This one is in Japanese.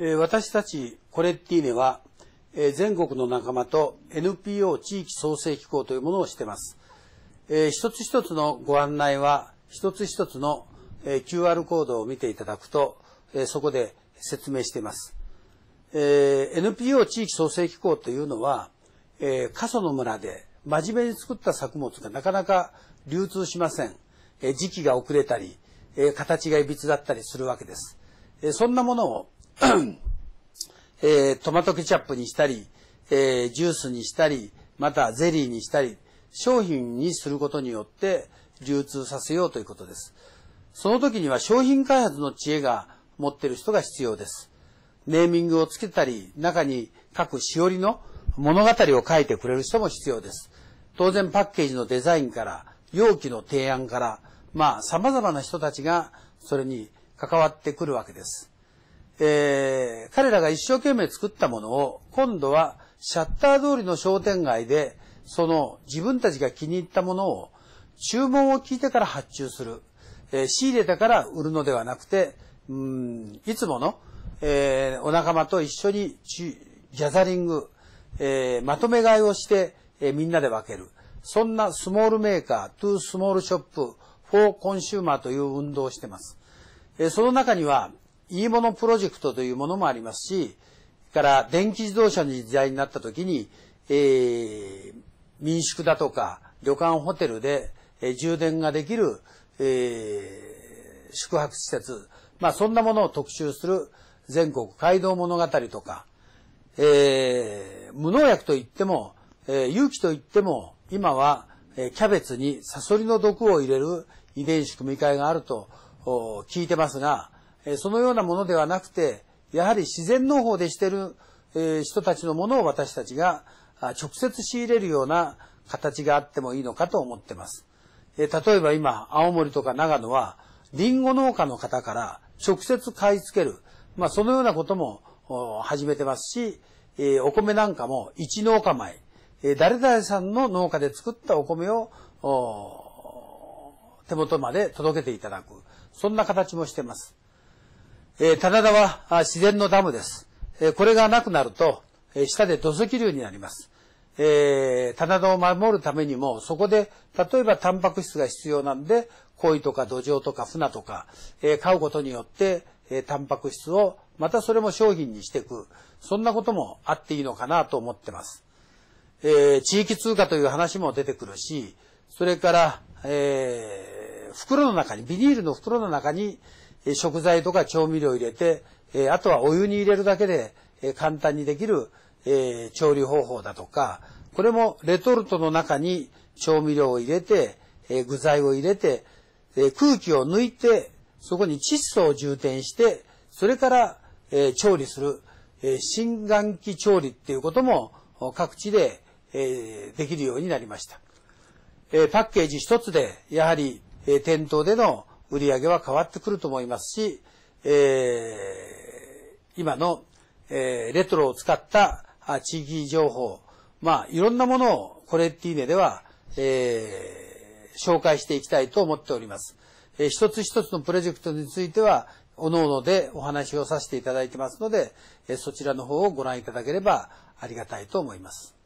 え私たちコレッティーネは、え全国の仲間と NPO 地域創生機構というものをしてます。え一つ一つのご案内は、一つ一つの、え QR コードを見ていただくと、えそこで説明しています。え NPO 地域創生機構というのは、え過疎の村で真面目に作った作物がなかなか流通しません。え時期が遅れたり、え形がいびつだったりするわけです。えそんなものを えー、トマトケチャップにしたり、えー、ジュースにしたり、またゼリーにしたり、商品にすることによって流通させようということです。その時には商品開発の知恵が持ってる人が必要です。ネーミングをつけたり、中に各しおりの物語を書いてくれる人も必要です。当然パッケージのデザインから、容器の提案から、まあ様々な人たちがそれに関わってくるわけです。えー、彼らが一生懸命作ったものを、今度はシャッター通りの商店街で、その自分たちが気に入ったものを、注文を聞いてから発注する。えー、仕入れたから売るのではなくて、うん、いつもの、えー、お仲間と一緒にギャザリング、えー、まとめ買いをして、えー、みんなで分ける。そんなスモールメーカー、トゥースモールショップ、フォーコンシューマーという運動をしています。えー、その中には、いいものプロジェクトというものもありますし、から電気自動車の時代になった時に、えー、民宿だとか旅館ホテルで、えー、充電ができる、えー、宿泊施設、まあそんなものを特集する全国街道物語とか、えー、無農薬といっても、えー、有といっても、今は、えー、キャベツにサソリの毒を入れる遺伝子組み換えがあると聞いてますが、そのようなものではなくて、やはり自然農法でしてる人たちのものを私たちが直接仕入れるような形があってもいいのかと思ってます。例えば今、青森とか長野は、リンゴ農家の方から直接買い付ける。まあ、そのようなことも始めてますし、お米なんかも一農家米、誰々さんの農家で作ったお米を手元まで届けていただく。そんな形もしてます。え棚田は自然のダムです。えこれがなくなると、え下で土石流になります。え棚田を守るためにも、そこで、例えばタンパク質が必要なんで、鯉とか土壌とか船とか、え買うことによって、えタンパク質を、またそれも商品にしていく。そんなこともあっていいのかなと思ってます。え地域通貨という話も出てくるし、それから、えー、袋の中に、ビニールの袋の中に、え食材とか調味料を入れて、えあとはお湯に入れるだけで、え簡単にできる、え調理方法だとか、これもレトルトの中に調味料を入れて、え具材を入れて、え空気を抜いて、そこに窒素を充填して、それから、え調理する、え新眼期調理っていうことも各地で、えできるようになりました。えパッケージ一つで、やはり、えー、店頭での売り上げは変わってくると思いますし、えー、今の、えー、レトロを使ったあ地域情報、まあ、いろんなものをコレッティーネでは、えー、紹介していきたいと思っております。えー、一つ一つのプロジェクトについては、おのおのでお話をさせていただいてますので、えー、そちらの方をご覧いただければありがたいと思います。